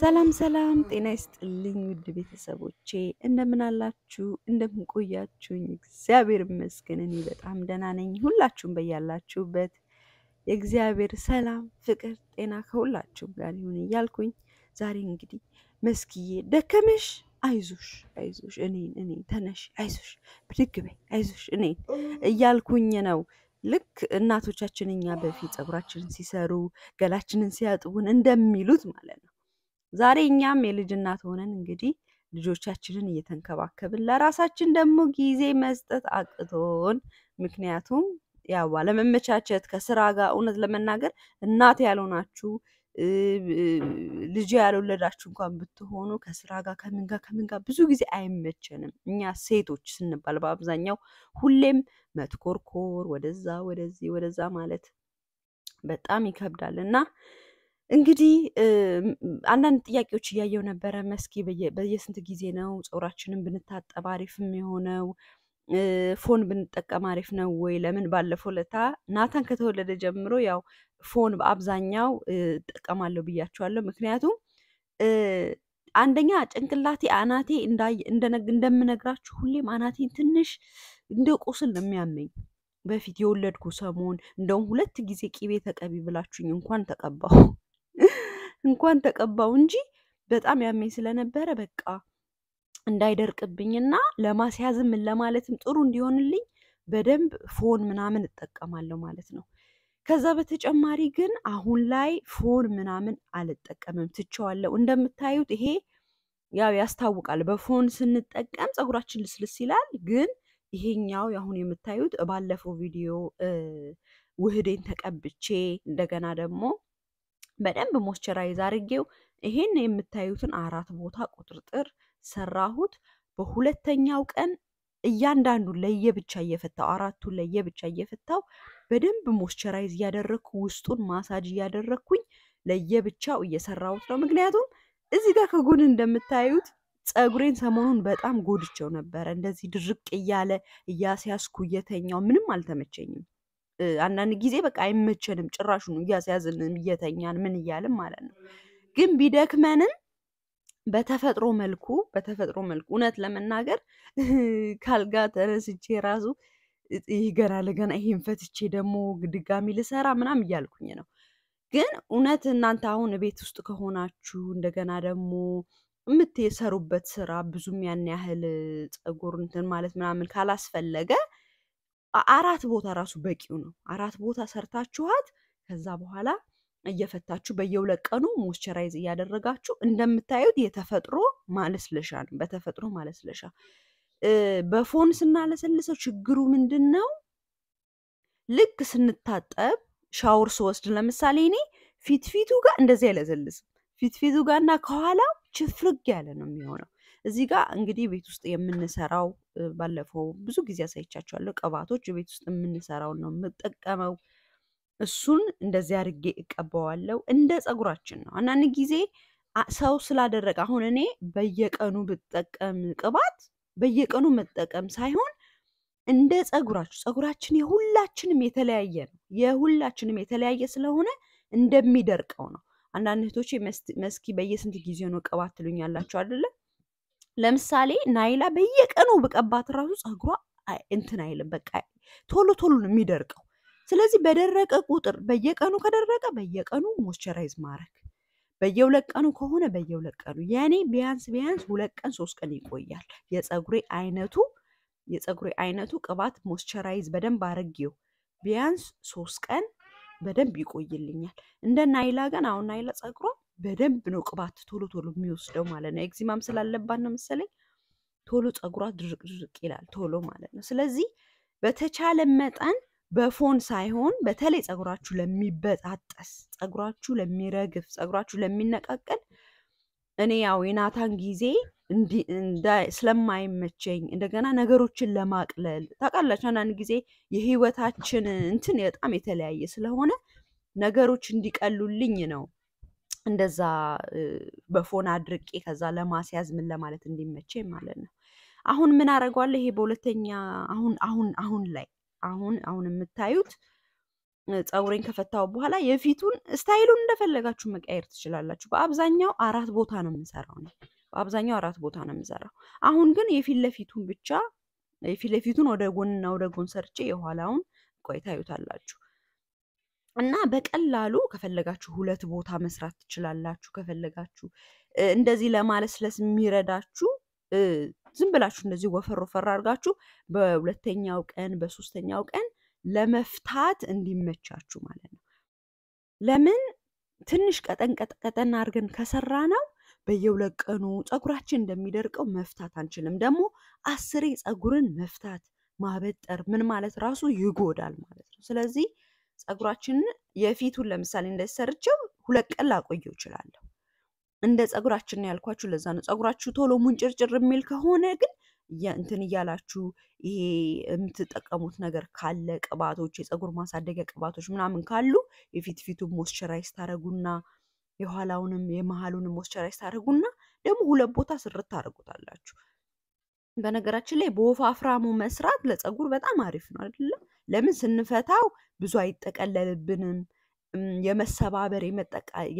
ሰላም ሰላም፣ ጤና ይስጥልኝ ውድ ቤተሰቦቼ እንደምን አላችሁ? እንደምን ቆያችሁኝ? እግዚአብሔር ይመስገን እኔ በጣም ደህና ነኝ። ሁላችሁም በያላችሁበት የእግዚአብሔር ሰላም፣ ፍቅር፣ ጤና ከሁላችሁም ጋር ይሁን እያልኩኝ ዛሬ እንግዲህ መስኪዬ ደከመሽ፣ አይዞሽ፣ አይዞሽ እኔን እኔን ተነሽ፣ አይዞሽ፣ ብድግ በይ፣ አይዞሽ እኔን እያልኩኝ ነው። ልክ እናቶቻችን እኛ በፊት ጸጉራችንን ሲሰሩ ገላችንን ሲያጥቡን እንደሚሉት ማለት ነው ዛሬ እኛም የልጅ እናት ሆነን እንግዲህ ልጆቻችንን እየተንከባከብን ለራሳችን ደግሞ ጊዜ መስጠት አቅቶን፣ ምክንያቱም ያው አለመመቻቸት ከስራ ጋር እውነት ለመናገር እናት ያልሆናችሁ ልጅ ያልወለዳችሁ እንኳን ብትሆኑ ከስራ ጋር ከምን ጋር ከምን ጋር ብዙ ጊዜ አይመቸንም። እኛ ሴቶች ስንባል በአብዛኛው ሁሌም መትኮርኮር፣ ወደዛ ወደዚህ ወደዛ ማለት በጣም ይከብዳል እና እንግዲህ አንዳንድ ጥያቄዎች እያየው ነበረ። መስኪ በየስንት ጊዜ ነው ጸጉራችንን ብንታጠብ አሪፍም የሆነው? ፎን ብንጠቀም አሪፍ ነው ወይ? ለምን ባለፈው ለታ ናታን ከተወለደ ጀምሮ ያው ፎን በአብዛኛው እጠቀማለሁ ብያቸዋለሁ። ምክንያቱም አንደኛ ጭንቅላቴ አናቴ እንደምነግራችሁ ሁሌም አናቴን ትንሽ እንደ ቁስል ነው የሚያመኝ። በፊት የወለድኩ ሰሞን እንደውም ሁለት ጊዜ ቂቤ ተቀቢ ብላችሁኝ እንኳን ተቀባሁ። እንኳን ተቀባው እንጂ በጣም ያመኝ ስለነበረ በቃ እንዳይደርቅብኝና ለማስያዝም ምን ለማለትም ጥሩ እንዲሆንልኝ በደንብ ፎን ምናምን እጠቀማለሁ ማለት ነው። ከዛ በተጨማሪ ግን አሁን ላይ ፎን ምናምን አልጠቀምም፣ ትቸዋለሁ። እንደምታዩት ይሄ ያው ያስታውቃል። በፎን ስንጠቀም ፀጉራችን ልስልስ ይላል። ግን ይሄኛው አሁን የምታዩት ባለፈው ቪዲዮ ውህዴን ተቀብቼ እንደገና ደግሞ በደንብ ሞስቸራይዝ አድርጌው ይሄን የምታዩትን አራት ቦታ ቁጥርጥር ሰራሁት። በሁለተኛው ቀን እያንዳንዱን ለየብቻ እየፈታው አራቱን ለየብቻ እየፈታው በደንብ ሞስቸራይዝ እያደረግኩ ውስጡን ማሳጅ እያደረግኩኝ ለየብቻው እየሰራሁት ነው። ምክንያቱም እዚህ ጋር ከጎን እንደምታዩት ፀጉሬን ሰሞኑን በጣም ጎድቸው ነበረ። እንደዚህ ድርቅ እያለ እያስያዝኩ እየተኛው ምንም አልተመቸኝም። አንዳንድ ጊዜ በቃ አይመቸንም፣ ጭራሹን እያስያዝልንም እየተኛን ምን እያልን ማለት ነው። ግን ቢደክመንም በተፈጥሮ መልኩ በተፈጥሮ መልኩ እውነት ለመናገር ካልጋ ተረስቼ ራሱ ይህ ገና ለገና ይሄን ፈትቼ ደግሞ ድጋሚ ልሰራ ምናም እያልኩኝ ነው። ግን እውነት እናንተ አሁን ቤት ውስጥ ከሆናችሁ እንደገና ደግሞ የምትሰሩበት ስራ ብዙም ያን ያህል ጸጉር እንትን ማለት ምናምን ካላስፈለገ አራት ቦታ ራሱ በቂው ነው። አራት ቦታ ሰርታችኋት ከዛ በኋላ እየፈታችሁ በየሁለት ቀኑ እያደረጋችሁ እንደምታዩት የተፈጥሮ ማለስለሻ ነው። በተፈጥሮ ማለስለሻ በፎን ስናለሰልሰው ችግሩ ምንድን ነው? ልክ ስንታጠብ ሻወር ስወስድ ለምሳሌ እኔ ፊትፊቱ ጋር እንደዚህ አይለሰልስም። ፊትፊቱ ጋር እና ከኋላ ችፍርግ ያለ ነው የሚሆነው። እዚህ ጋር እንግዲህ ቤት ውስጥ የምንሰራው ባለፈው ብዙ ጊዜ አሳይቻችኋለሁ። ቅባቶች ቤት ውስጥ የምንሰራውን ነው የምጠቀመው። እሱን እንደዚህ አድርጌ እቀባዋለሁ። እንደ ፀጉራችን ነው። አንዳንድ ጊዜ ሰው ስላደረገ አሁን እኔ በየቀኑ ብጠቀም ቅባት በየቀኑ መጠቀም ሳይሆን እንደ ፀጉራችሁ ፀጉራችን የሁላችንም የተለያየ ነው። የሁላችንም የተለያየ ስለሆነ እንደሚደርቀው ነው። አንዳንድ እህቶች መስኪ በየስንት ጊዜ ነው ቅባት ትሉኛላችሁ አይደለም? ለምሳሌ ናይላ በየቀኑ ብቀባት ራሱ ፀጉሯ እንትን አይልም፣ በቃ ቶሎ ቶሎ ነው የሚደርቀው። ስለዚህ በደረቀ ቁጥር በየቀኑ ከደረቀ በየቀኑ ሞስቸራይዝ ማድረግ በየሁለት ቀኑ ከሆነ በየሁለት ቀኑ የእኔ ቢያንስ ቢያንስ ሁለት ቀን ሶስት ቀን ይቆያል። የፀጉሬ አይነቱ የጸጉሬ አይነቱ ቅባት ሞስቸራይዝ በደንብ አድርጌው ቢያንስ ሶስት ቀን በደንብ ይቆይልኛል። እንደ ናይላ ግን አሁን ናይላ ፀጉሯ በደንብ ነው ቅባት ቶሎ ቶሎ የሚወስደው ማለት ነው። ኤግዚማም ስላለባት ነው መሰለኝ ቶሎ ፀጉሯ ድርቅ ድርቅ ይላል ቶሎ ማለት ነው። ስለዚህ በተቻለ መጠን በፎን ሳይሆን በተለይ ፀጉራችሁ ለሚበጣጠስ፣ ፀጉራችሁ ለሚረግፍ፣ ፀጉራችሁ ለሚነቃቀል እኔ ያው የናታን ጊዜ ስለማይመቸኝ እንደገና ነገሮችን ለማቅለል ታውቃላችሁ፣ አንዳንድ ጊዜ የህይወታችን እንትን በጣም የተለያየ ስለሆነ ነገሮች እንዲቀሉልኝ ነው እንደዛ በፎን አድርቄ ከዛ ለማስያዝ ምን ለማለት እንዲመቼ ማለት ነው። አሁን ምን አደርገዋለሁ? ይሄ በሁለተኛ አሁን አሁን አሁን ላይ አሁን አሁን የምታዩት ፀጉሬን ከፈታው በኋላ የፊቱን ስታይሉን እንደፈለጋችሁ መቀየር ትችላላችሁ። በአብዛኛው አራት ቦታ ነው የምንሰራው ነው በአብዛኛው አራት ቦታ ነው የምንሰራው። አሁን ግን የፊት ለፊቱን ብቻ የፊት ለፊቱን ወደ ጎንና ወደ ጎን ሰርቼ የኋላውን ቆይታ ታዩታላችሁ። እና በቀላሉ ከፈለጋችሁ ሁለት ቦታ መስራት ትችላላችሁ። ከፈለጋችሁ እንደዚህ ለማለስለስ የሚረዳችሁ ዝም ብላችሁ እንደዚህ ወፈር ወፈር አድርጋችሁ በሁለተኛው ቀን በሶስተኛው ቀን ለመፍታት እንዲመቻችሁ ማለት ነው። ለምን ትንሽ ቀጠን ቀጠቀጠን አድርገን ከሰራ ነው በየሁለት ቀኑ ፀጉራችን እንደሚደርቀው መፍታት አንችልም። ደግሞ አስሬ ፀጉርን መፍታት ማበጠር ምን ማለት ራሱ ይጎዳል ማለት ነው። ስለዚህ ጸጉራችንን የፊቱን ለምሳሌ እንደሰርቸው ሁለት ቀን ላቆየው እችላለሁ። እንደ ፀጉራችን ያልኳችሁ ለዛ ነው። ጸጉራችሁ ቶሎ ሙንጭርጭር የሚል ከሆነ ግን እንትን እያላችሁ ይሄ የምትጠቀሙት ነገር ካለ ቅባቶች፣ የፀጉር ማሳደጊያ ቅባቶች ምናምን ካሉ የፊት ፊቱን ሞስቸራይዝ ታደረጉና የኋላውንም የመሀሉንም ሞስቸራይዝ ታደረጉና ደግሞ ሁለት ቦታ ስርት ታደርጉታላችሁ። በነገራችን ላይ በወፋፍራሙ መስራት ለፀጉር በጣም አሪፍ ነው አይደለም? ለምን ስንፈታው ብዙ አይጠቀለልብንም። የመሰባበር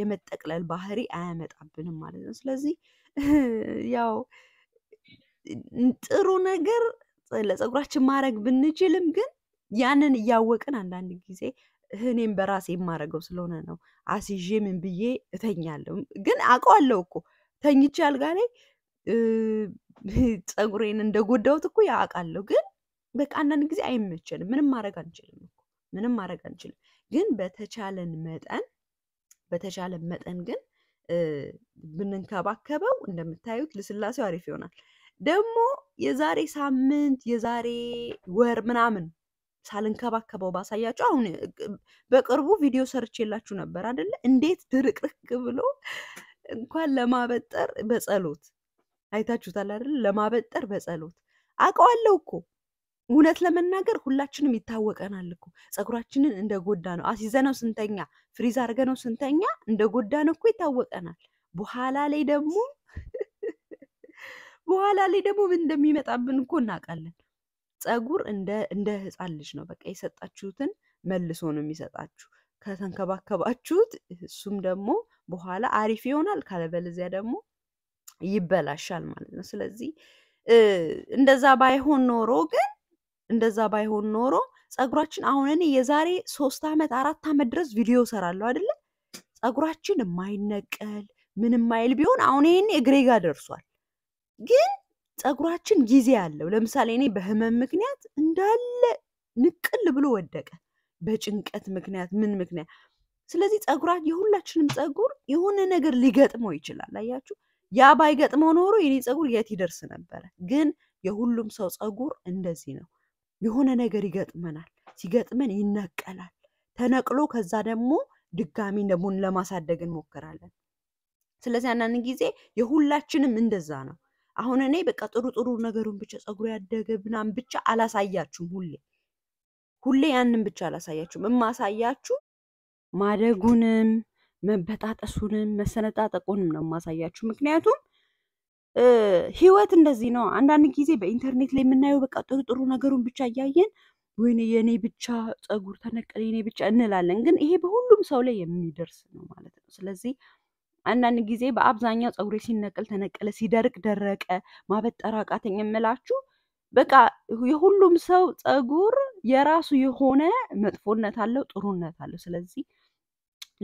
የመጠቅለል ባህሪ አያመጣብንም ማለት ነው። ስለዚህ ያው ጥሩ ነገር ለፀጉራችን ማድረግ ብንችልም ግን ያንን እያወቅን አንዳንድ ጊዜ እኔም በራሴ የማደርገው ስለሆነ ነው አስይዤ ምን ብዬ እተኛለሁ። ግን አውቀዋለሁ እኮ ተኝቼ አልጋ ላይ ጸጉሬን እንደጎዳሁት እኮ ያውቃለሁ ግን በቃ አንዳንድ ጊዜ አይመቸንም። ምንም ማድረግ አንችልም እኮ ምንም ማድረግ አንችልም። ግን በተቻለን መጠን በተቻለን መጠን ግን ብንንከባከበው እንደምታዩት ልስላሴው አሪፍ ይሆናል። ደግሞ የዛሬ ሳምንት የዛሬ ወር ምናምን ሳልንከባከበው ባሳያችሁ አሁን በቅርቡ ቪዲዮ ሰርች የላችሁ ነበር አደለ? እንዴት ድርቅርቅ ብሎ እንኳን ለማበጠር በጸሎት አይታችሁታል አደለ? ለማበጠር በጸሎት አውቀዋለሁ እኮ እውነት ለመናገር ሁላችንም ይታወቀናል እኮ ፀጉራችንን እንደ ጎዳ ነው አስይዘ ነው ስንተኛ ፍሪዝ አድርገነው ነው ስንተኛ እንደ ጎዳ ነው እኮ ይታወቀናል። በኋላ ላይ ደግሞ በኋላ ላይ ደግሞ ምን እንደሚመጣብን እኮ እናውቃለን። ፀጉር እንደ ህፃን ልጅ ነው። በቃ የሰጣችሁትን መልሶ ነው የሚሰጣችሁ። ከተንከባከባችሁት እሱም ደግሞ በኋላ አሪፍ ይሆናል፣ ካለበለዚያ ደግሞ ይበላሻል ማለት ነው። ስለዚህ እንደዛ ባይሆን ኖሮ ግን እንደዛ ባይሆን ኖሮ ፀጉራችን አሁን እኔ የዛሬ ሶስት ዓመት አራት ዓመት ድረስ ቪዲዮ ሰራለሁ አይደለ? ፀጉራችን የማይነቀል ምን የማይል ቢሆን አሁን ይሄኔ እግሬ ጋር ደርሷል። ግን ፀጉራችን ጊዜ አለው። ለምሳሌ እኔ በህመም ምክንያት እንዳለ ንቅል ብሎ ወደቀ። በጭንቀት ምክንያት ምን ምክንያት ስለዚህ ፀጉራት የሁላችንም ፀጉር የሆነ ነገር ሊገጥመው ይችላል። አያችሁ፣ ያ ባይገጥመው ኖሮ የኔ ፀጉር የት ይደርስ ነበረ? ግን የሁሉም ሰው ፀጉር እንደዚህ ነው። የሆነ ነገር ይገጥመናል። ሲገጥመን ይነቀላል። ተነቅሎ ከዛ ደግሞ ድጋሚ ደሞን ለማሳደግ እንሞክራለን። ስለዚህ አንዳንድ ጊዜ የሁላችንም እንደዛ ነው። አሁን እኔ በቃ ጥሩ ጥሩ ነገሩን ብቻ ጸጉሩ ያደገ ምናምን ብቻ አላሳያችሁም። ሁሌ ሁሌ ያንን ብቻ አላሳያችሁም። እማሳያችሁ ማደጉንም መበጣጠሱንም መሰነጣጠቁንም ነው የማሳያችሁ ምክንያቱም ህይወት እንደዚህ ነው። አንዳንድ ጊዜ በኢንተርኔት ላይ የምናየው በቃ ጥሩ ጥሩ ነገሩን ብቻ እያየን ወይኔ የኔ ብቻ ፀጉር ተነቀለ የኔ ብቻ እንላለን። ግን ይሄ በሁሉም ሰው ላይ የሚደርስ ነው ማለት ነው። ስለዚህ አንዳንድ ጊዜ በአብዛኛው ጸጉሬ ሲነቀል ተነቀለ፣ ሲደርቅ ደረቀ፣ ማበጠር አቃተኝ የምላችሁ በቃ የሁሉም ሰው ፀጉር የራሱ የሆነ መጥፎነት አለው፣ ጥሩነት አለው። ስለዚህ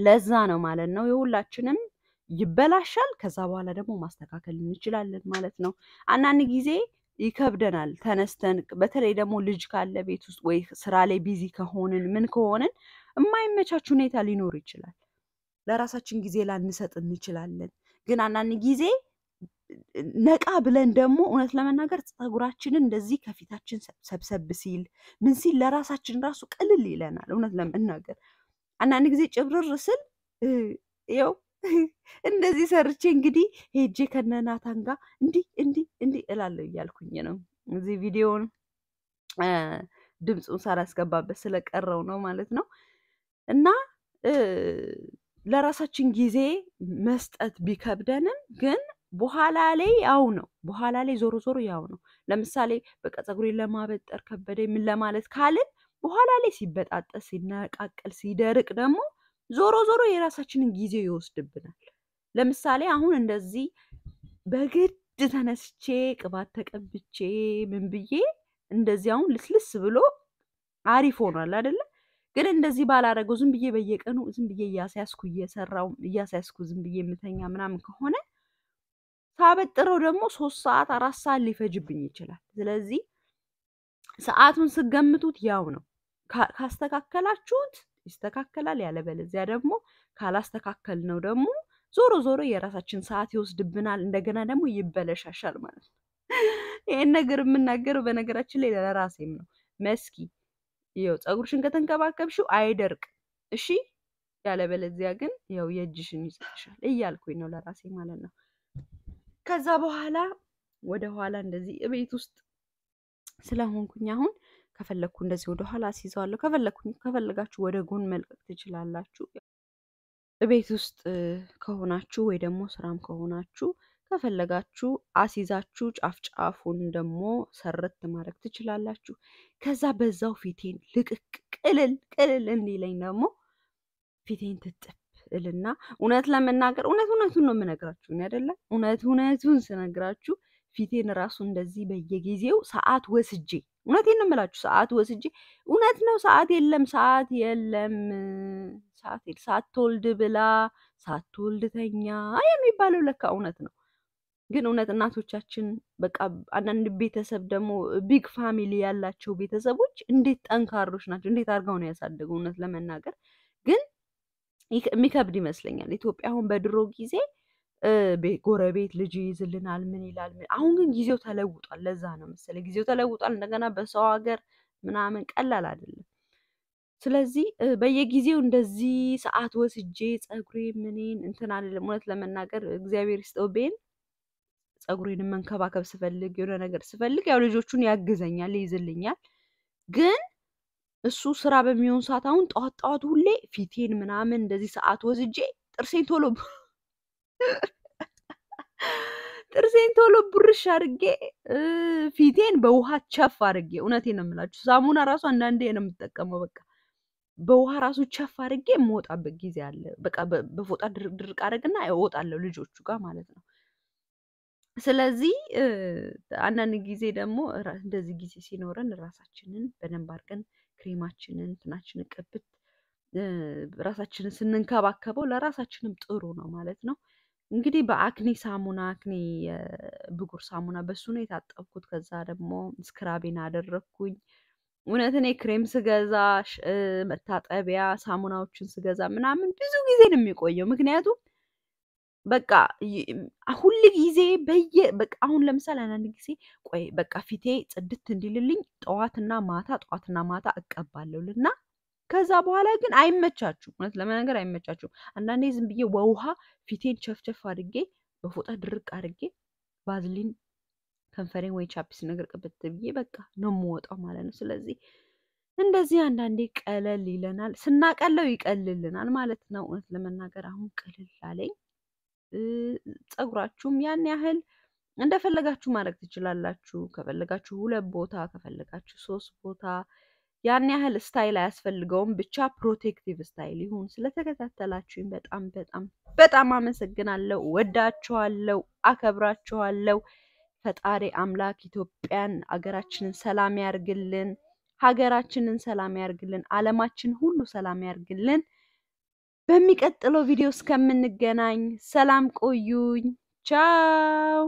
ለዛ ነው ማለት ነው የሁላችንም ይበላሻል። ከዛ በኋላ ደግሞ ማስተካከል እንችላለን ማለት ነው። አንዳንድ ጊዜ ይከብደናል ተነስተን፣ በተለይ ደግሞ ልጅ ካለ ቤት ውስጥ ወይ ስራ ላይ ቢዚ ከሆንን ምን ከሆንን የማይመቻች ሁኔታ ሊኖር ይችላል። ለራሳችን ጊዜ ላንሰጥ እንችላለን። ግን አንዳንድ ጊዜ ነቃ ብለን ደግሞ እውነት ለመናገር ፀጉራችንን እንደዚህ ከፊታችን ሰብሰብ ሲል ምን ሲል ለራሳችን ራሱ ቅልል ይለናል። እውነት ለመናገር አንዳንድ ጊዜ ጭብርር ስል ይኸው እንደዚህ ሰርቼ እንግዲህ ሄጄ ከነናታን ጋር እንዲህ እንዲህ እንዲህ እላለሁ እያልኩኝ ነው። እዚህ ቪዲዮውን ድምፁን ሳላስገባበት ስለቀረው ነው ማለት ነው። እና ለራሳችን ጊዜ መስጠት ቢከብደንም ግን በኋላ ላይ ያው ነው። በኋላ ላይ ዞሮ ዞሮ ያው ነው። ለምሳሌ በቃ ፀጉሬን ለማበጠር ከበደ ምን ለማለት ካልን በኋላ ላይ ሲበጣጠስ፣ ሲነቃቀል፣ ሲደርቅ ደግሞ ዞሮ ዞሮ የራሳችንን ጊዜ ይወስድብናል። ለምሳሌ አሁን እንደዚህ በግድ ተነስቼ ቅባት ተቀብቼ ምን ብዬ እንደዚህ አሁን ልስልስ ብሎ አሪፍ ሆኗል አይደለ? ግን እንደዚህ ባላረገው ዝም ብዬ በየቀኑ ዝም ብዬ እያሳያስኩ እየሰራው እያሳያስኩ ዝም ብዬ የምተኛ ምናምን ከሆነ ሳበጥረው ደግሞ ሶስት ሰዓት አራት ሰዓት ሊፈጅብኝ ይችላል። ስለዚህ ሰዓቱን ስገምቱት ያው ነው ካስተካከላችሁት ይስተካከላል። ያለበለዚያ ደግሞ ካላስተካከል ነው ደግሞ ዞሮ ዞሮ የራሳችን ሰዓት ይወስድብናል። እንደገና ደግሞ ይበለሻሻል ማለት ነው። ይህን ነገር የምናገረው በነገራችን ላይ ለራሴም ነው። መስኪ ይኸው ፀጉርሽን ከተንከባከብሽው አይደርቅ እሺ፣ ያለበለዚያ ግን ያው የእጅሽን ይጽፍሻል እያልኩኝ ነው ለራሴ ማለት ነው። ከዛ በኋላ ወደ ኋላ እንደዚህ እቤት ውስጥ ስለሆንኩኝ አሁን ከፈለግኩ እንደዚህ ወደኋላ አስይዘዋለሁ። ከፈለኩ ከፈለጋችሁ ወደ ጎን መልቀቅ ትችላላችሁ። ቤት ውስጥ ከሆናችሁ ወይ ደግሞ ስራም ከሆናችሁ ከፈለጋችሁ አስይዛችሁ ጫፍ ጫፉን ደግሞ ሰረት ማድረግ ትችላላችሁ። ከዛ በዛው ፊቴን ልቅቅ ቅልል ቅልል እንዲለኝ ደግሞ ፊቴን ትጥብ እልና እውነት ለመናገር እውነት እውነቱን ነው የምነግራችሁ አይደለም እውነት እውነቱን ስነግራችሁ ፊቴን ራሱ እንደዚህ በየጊዜው ሰዓት ወስጄ እውነቴን ነው የምላችሁ፣ ሰዓት ወስጄ እውነት ነው። ሰዓት የለም፣ ሰዓት የለም፣ ሰዓት ሳትወልድ ብላ ሳትወልድ ተኛ የሚባለው ለካ እውነት ነው። ግን እውነት እናቶቻችን በቃ አንዳንድ ቤተሰብ ደግሞ ቢግ ፋሚሊ ያላቸው ቤተሰቦች እንዴት ጠንካሮች ናቸው! እንዴት አድርገው ነው ያሳደጉ! እውነት ለመናገር ግን የሚከብድ ይመስለኛል። ኢትዮጵያ አሁን በድሮ ጊዜ ጎረቤት ልጅ ይይዝልናል፣ ምን ይላል። አሁን ግን ጊዜው ተለውጧል። ለዛ ነው መሰለኝ ጊዜው ተለውጧል። እንደገና በሰው ሀገር ምናምን ቀላል አይደለም። ስለዚህ በየጊዜው እንደዚህ ሰዓት ወስጄ ፀጉሬ ምኔን እንትን እውነት ለመናገር እግዚአብሔር ይስጠው ቤን ፀጉሬን መንከባከብ ስፈልግ የሆነ ነገር ስፈልግ ያው ልጆቹን ያግዘኛል፣ ይይዝልኛል። ግን እሱ ስራ በሚሆን ሰዓት አሁን ጠዋት ጠዋት ሁሌ ፊቴን ምናምን እንደዚህ ሰዓት ወስጄ ጥርሴን ቶሎ ጥርሴን ቶሎ ብርሽ አድርጌ ፊቴን በውሃ ቸፍ አድርጌ እውነቴን ነው የምላችሁ። ሳሙና ራሱ አንዳንዴ ነው የምጠቀመው። በቃ በውሃ ራሱ ቸፍ አድርጌ የምወጣበት ጊዜ አለ። በቃ በፎጣ ድርቅ አድርግና እወጣለሁ ልጆቹ ጋር ማለት ነው። ስለዚህ አንዳንድ ጊዜ ደግሞ እንደዚህ ጊዜ ሲኖረን ራሳችንን በደንብ አድርገን ክሬማችንን እንትናችንን ቅብት ራሳችንን ስንንከባከበው ለራሳችንም ጥሩ ነው ማለት ነው። እንግዲህ በአክኒ ሳሙና አክኒ ብጉር ሳሙና በሱ ነው የታጠብኩት። ከዛ ደግሞ ስክራቤን አደረግኩኝ። እውነት እኔ ክሬም ስገዛ መታጠቢያ ሳሙናዎችን ስገዛ ምናምን ብዙ ጊዜ ነው የሚቆየው። ምክንያቱም በቃ ሁል ጊዜ በየ በቃ አሁን ለምሳሌ አንዳንድ ጊዜ ቆይ በቃ ፊቴ ጽድት እንዲልልኝ ጠዋትና ማታ ጠዋትና ማታ እቀባለሁ ልና ከዛ በኋላ ግን አይመቻችሁም። እውነት ለመናገር አይመቻችሁም። አንዳንዴ ዝም ብዬ በውሃ ፊቴን ቸፍቸፍ አድርጌ በፎጣ ድርቅ አድርጌ ቫዝሊን ከንፈሬን ወይ ቻፕስ ነገር ቅብት ብዬ በቃ ነው የምወጣው ማለት ነው። ስለዚህ እንደዚህ አንዳንዴ ቀለል ይለናል፣ ስናቀለው ይቀልልናል ማለት ነው። እውነት ለመናገር አሁን ቀልል አለኝ። ጸጉራችሁም ያን ያህል እንደፈለጋችሁ ማድረግ ትችላላችሁ። ከፈለጋችሁ ሁለት ቦታ፣ ከፈለጋችሁ ሶስት ቦታ ያን ያህል ስታይል አያስፈልገውም። ብቻ ፕሮቴክቲቭ ስታይል ይሁን። ስለተከታተላችሁኝ በጣም በጣም በጣም አመሰግናለሁ። ወዳችኋለሁ፣ አከብራችኋለሁ። ፈጣሪ አምላክ ኢትዮጵያን አገራችንን ሰላም ያርግልን፣ ሀገራችንን ሰላም ያርግልን፣ አለማችን ሁሉ ሰላም ያርግልን። በሚቀጥለው ቪዲዮ እስከምንገናኝ ሰላም ቆዩኝ። ቻው